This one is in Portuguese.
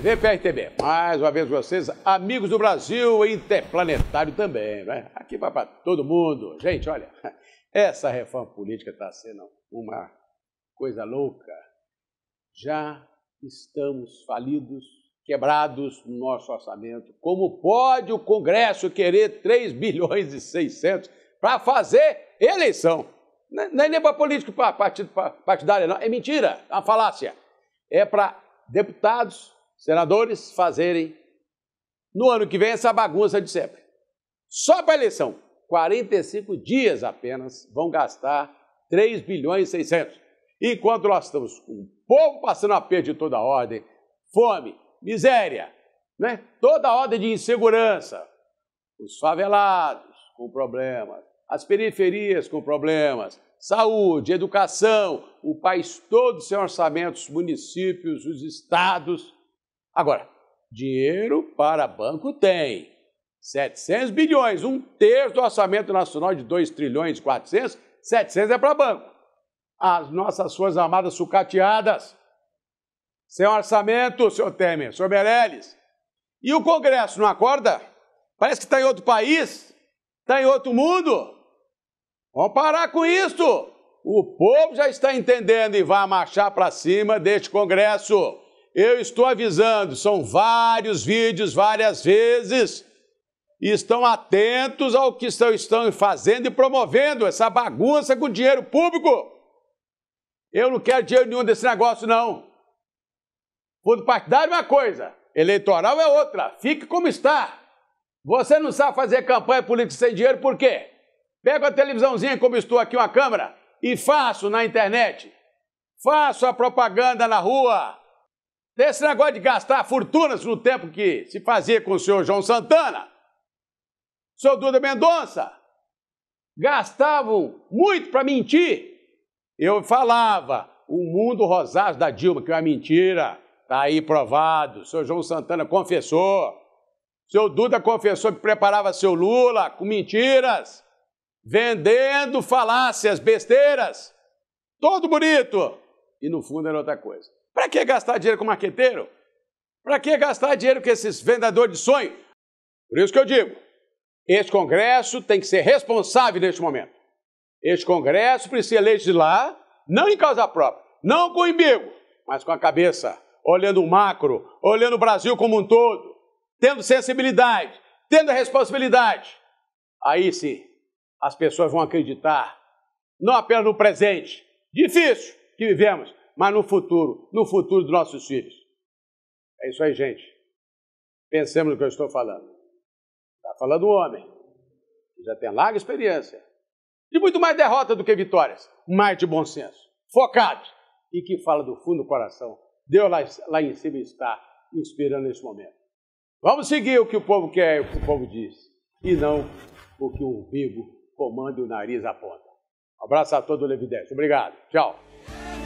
TV PRTB. Mais uma vez vocês, amigos do Brasil e interplanetário também, né? Aqui vai para todo mundo. Gente, olha, essa reforma política está sendo uma coisa louca. Já estamos falidos, quebrados no nosso orçamento. Como pode o Congresso querer 3 bilhões e 600 para fazer eleição? É, é nem para político para partido, partidário, não. É mentira, é uma falácia. É para deputados senadores fazerem no ano que vem essa bagunça de sempre. Só para eleição, 45 dias apenas vão gastar 3 bilhões e 600. Enquanto nós estamos com o povo passando a de toda a ordem, fome, miséria, né? toda ordem de insegurança, os favelados com problemas, as periferias com problemas, saúde, educação, o país todo sem orçamentos, municípios, os estados, Agora, dinheiro para banco tem. 700 bilhões, um terço do orçamento nacional de 2 trilhões e 400, 700 é para banco. As nossas Forças Armadas sucateadas, sem orçamento, senhor Temer, senhor Meirelles. E o Congresso não acorda? Parece que está em outro país, está em outro mundo. Vamos parar com isso. O povo já está entendendo e vai marchar para cima deste Congresso. Eu estou avisando, são vários vídeos, várias vezes. E estão atentos ao que estão, estão fazendo e promovendo essa bagunça com dinheiro público. Eu não quero dinheiro nenhum desse negócio, não. Fundo partidário é uma coisa, eleitoral é outra. Fique como está. Você não sabe fazer campanha política sem dinheiro, por quê? Pego a televisãozinha, como estou aqui, uma câmera, e faço na internet. Faço a propaganda na rua. Desse negócio de gastar fortunas no tempo que se fazia com o senhor João Santana, o senhor Duda Mendonça, gastavam muito para mentir. Eu falava, o mundo rosado da Dilma, que é uma mentira, está aí provado. O senhor João Santana confessou. O senhor Duda confessou que preparava seu Lula com mentiras, vendendo falácias, besteiras. Todo bonito e no fundo era outra coisa. Para que gastar dinheiro com marqueteiro? Para que gastar dinheiro com esses vendedores de sonho? Por isso que eu digo, este Congresso tem que ser responsável neste momento. Este Congresso precisa legislar, não em causa própria, não com o imbigo, mas com a cabeça, olhando o macro, olhando o Brasil como um todo, tendo sensibilidade, tendo a responsabilidade. Aí sim, as pessoas vão acreditar, não apenas no presente, difícil, que vivemos, mas no futuro, no futuro dos nossos filhos. É isso aí, gente. Pensemos no que eu estou falando. Está falando o homem, que já tem larga experiência, de muito mais derrota do que vitórias, mais de bom senso, focado e que fala do fundo do coração. Deus lá, lá em cima está inspirando nesse momento. Vamos seguir o que o povo quer, o que o povo diz, e não o que o umbigo comanda e o nariz aponta abraço a todo o Levidente. Obrigado. Tchau.